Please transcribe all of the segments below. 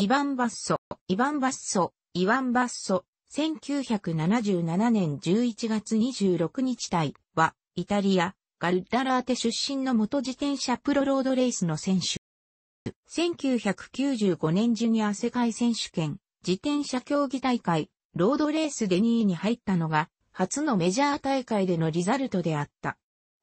イヴァン・バッソ、イヴァン・バッソ、イヴァン・バッソ、1977年11月26日対は、イタリア、ガルダラーテ出身の元自転車プロロードレースの選手。1995年ジュニア世界選手権、自転車競技大会、ロードレースで2位に入ったのが、初のメジャー大会でのリザルトであった。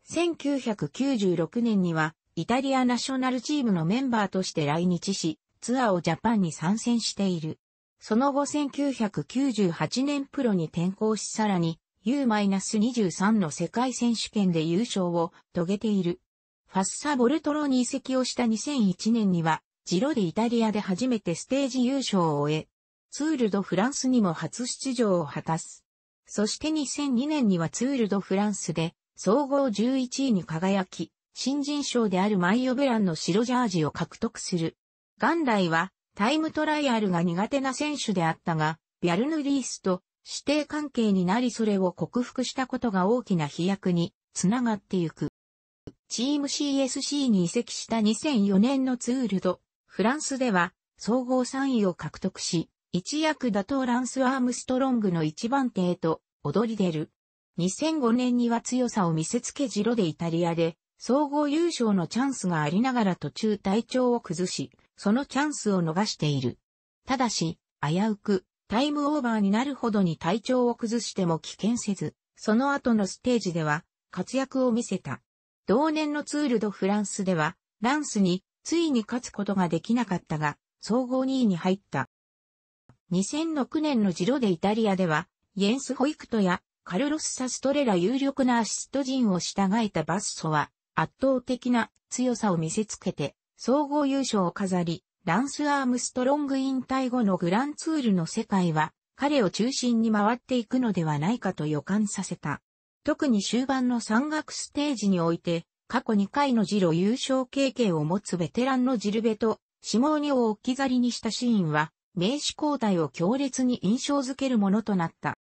1996年には、イタリアナショナルチームのメンバーとして来日し、ツアーをジャパンに参戦している。その後1998年プロに転向しさらに U-23 の世界選手権で優勝を遂げている。ファッサ・ボルトロに移籍をした2001年には、ジロでイタリアで初めてステージ優勝を終え、ツール・ド・フランスにも初出場を果たす。そして2002年にはツール・ド・フランスで、総合11位に輝き、新人賞であるマイオブランの白ジャージを獲得する。元来はタイムトライアルが苦手な選手であったが、ビャルヌリースと指定関係になりそれを克服したことが大きな飛躍につながってゆく。チーム CSC に移籍した2004年のツールド、フランスでは総合3位を獲得し、一躍打倒ランス・アームストロングの一番手へと踊り出る。2005年には強さを見せつけジロでイタリアで総合優勝のチャンスがありながら途中体調を崩し、そのチャンスを逃している。ただし、危うく、タイムオーバーになるほどに体調を崩しても危険せず、その後のステージでは活躍を見せた。同年のツールドフランスでは、ランスについに勝つことができなかったが、総合2位に入った。2006年のジロでイタリアでは、イエンス・ホイクトやカルロス・サストレラ有力なアシスト陣を従えたバッソは圧倒的な強さを見せつけて総合優勝を飾り、ランス・アームストロング引退後のグランツールの世界は、彼を中心に回っていくのではないかと予感させた。特に終盤の山岳ステージにおいて、過去2回のジロ優勝経験を持つベテランのジルベと、シモーニを置き去りにしたシーンは、名刺交代を強烈に印象づけるものとなった。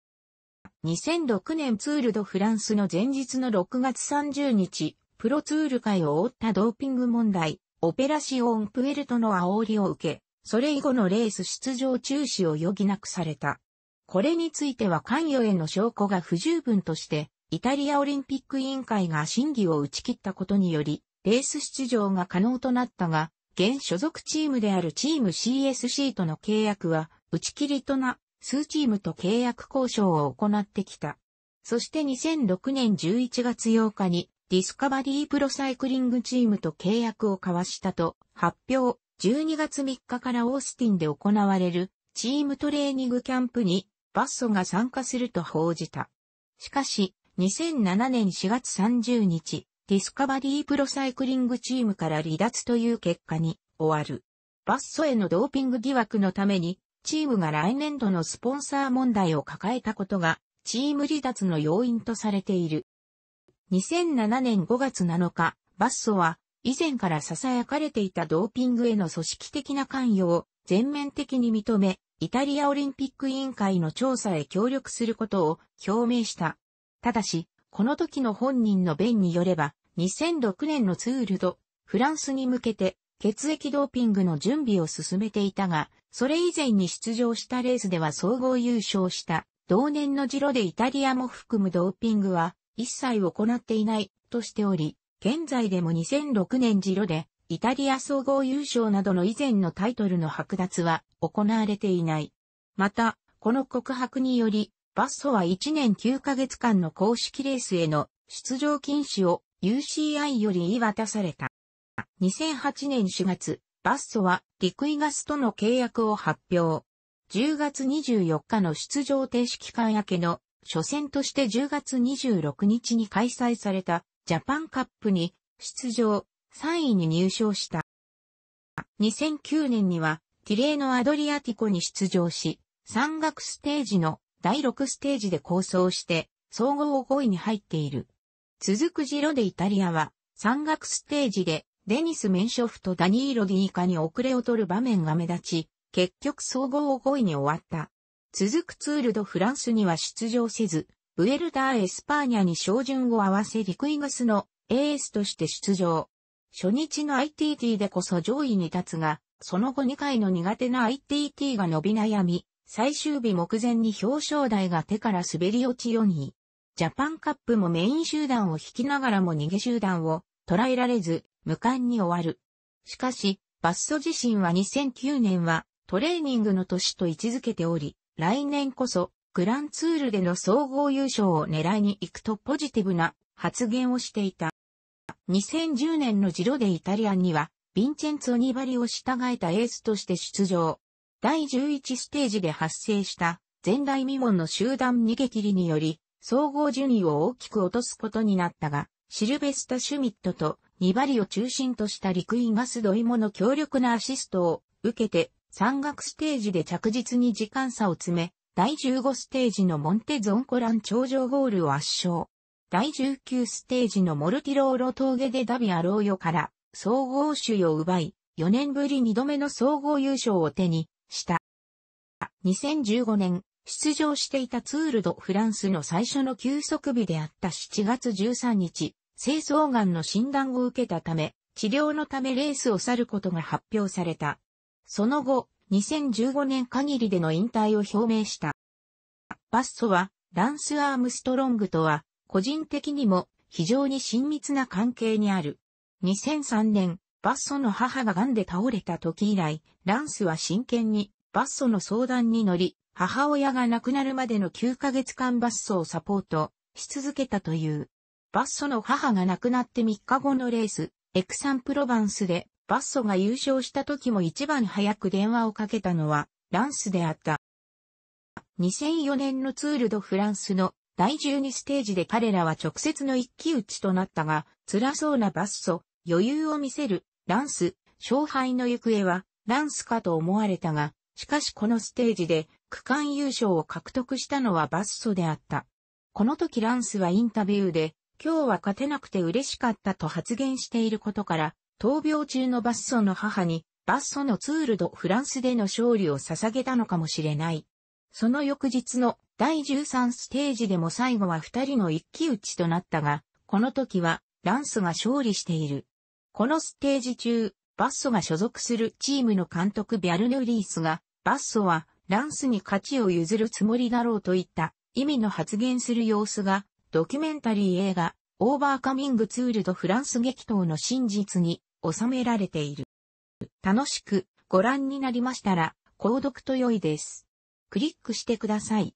2006年ツールドフランスの前日の6月30日、プロツール界を覆ったドーピング問題、オペラシオンプエルトの煽りを受け、それ以後のレース出場中止を余儀なくされた。これについては関与への証拠が不十分として、イタリアオリンピック委員会が審議を打ち切ったことにより、レース出場が可能となったが、現所属チームであるチーム CSC との契約は、打ち切りとな、数チームと契約交渉を行ってきた。そして2006年11月8日に、ディスカバリープロサイクリングチームと契約を交わしたと発表、12月3日からオースティンで行われるチームトレーニングキャンプにバッソが参加すると報じた。しかし、2007年4月30日、ディスカバリープロサイクリングチームから離脱という結果に終わる。バッソへのドーピング疑惑のために、チームが来年度のスポンサー問題を抱えたことが、チーム離脱の要因とされている。2007年5月7日、バッソは、以前から囁かれていたドーピングへの組織的な関与を全面的に認め、イタリアオリンピック委員会の調査へ協力することを表明した。ただし、この時の本人の弁によれば、2006年のツールド、フランスに向けて血液ドーピングの準備を進めていたが、それ以前に出場したレースでは総合優勝した。同年のジロでイタリアも含むドーピングは一切行っていないとしており、現在でも2006年ジロで、イタリア総合優勝などの以前のタイトルの剥奪は行われていない。また、この告白により、バッソは1年9ヶ月間の公式レースへの出場禁止を UCI より言い渡された。2008年4月、バッソはリクイガスとの契約を発表。10月24日の出場停止期間明けの初戦として10月26日に開催されたジャパンカップに出場、3位に入賞した。2009年にはティレーノ・アドリアティコに出場し、山岳ステージの第6ステージで構想して、総合5位に入っている。続くジロでイタリアは、山岳ステージで、デニス・メンショフとダニーロ・ディーカに遅れを取る場面が目立ち、結局総合5位に終わった。続くツールドフランスには出場せず、ブエルターエスパーニャに照準を合わせリクイグスのエースとして出場。初日の ITT でこそ上位に立つが、その後2回の苦手な ITT が伸び悩み、最終日目前に表彰台が手から滑り落ち4位。ジャパンカップもメイン集団を引きながらも逃げ集団を捉えられず、無冠に終わる。しかし、バッソ自身は2009年はトレーニングの年と位置づけており、来年こそ、グランツールでの総合優勝を狙いに行くとポジティブな発言をしていた。2010年のジロでイタリアンには、ヴィンチェンツォ・ニバリを従えたエースとして出場。第11ステージで発生した前代未聞の集団逃げ切りにより、総合順位を大きく落とすことになったが、シルベスタ・シュミットとニバリを中心とした陸員ガスドイモの強力なアシストを受けて山岳ステージで着実に時間差を詰め、第15ステージのモンテゾンコラン頂上ゴールを圧勝。第19ステージのモルティローロ峠でダビアローヨから総合首位を奪い、4年ぶり2度目の総合優勝を手にした。2015年、出場していたツールドフランスの最初の休息日であった7月13日、清掃癌の診断を受けたため、治療のためレースを去ることが発表された。その後、2015年限りでの引退を表明した。バッソは、ランス・アームストロングとは、個人的にも非常に親密な関係にある。2003年、バッソの母が癌で倒れた時以来、ランスは真剣にバッソの相談に乗り、母親が亡くなるまでの9ヶ月間バッソをサポートし続けたという。バッソの母が亡くなって3日後のレース、エクサンプロバンスでバッソが優勝した時も一番早く電話をかけたのは、ランスであった。2004年のツールドフランスの第12ステージで彼らは直接の一騎打ちとなったが、辛そうなバッソ、余裕を見せる、ランス、勝敗の行方は、ランスかと思われたが、しかしこのステージで区間優勝を獲得したのはバッソであった。この時ランスはインタビューで、今日は勝てなくて嬉しかったと発言していることから、闘病中のバッソの母に、バッソのツールドフランスでの勝利を捧げたのかもしれない。その翌日の第13ステージでも最後は2人の一騎打ちとなったが、この時はランスが勝利している。このステージ中、バッソが所属するチームの監督ビャルヌリースが、バッソはランスに勝ちを譲るつもりだろうといった意味の発言する様子が、ドキュメンタリー映画、オーバーカミングツールドフランス激闘の真実に収められている。楽しくご覧になりましたら、購読と良いです。クリックしてください。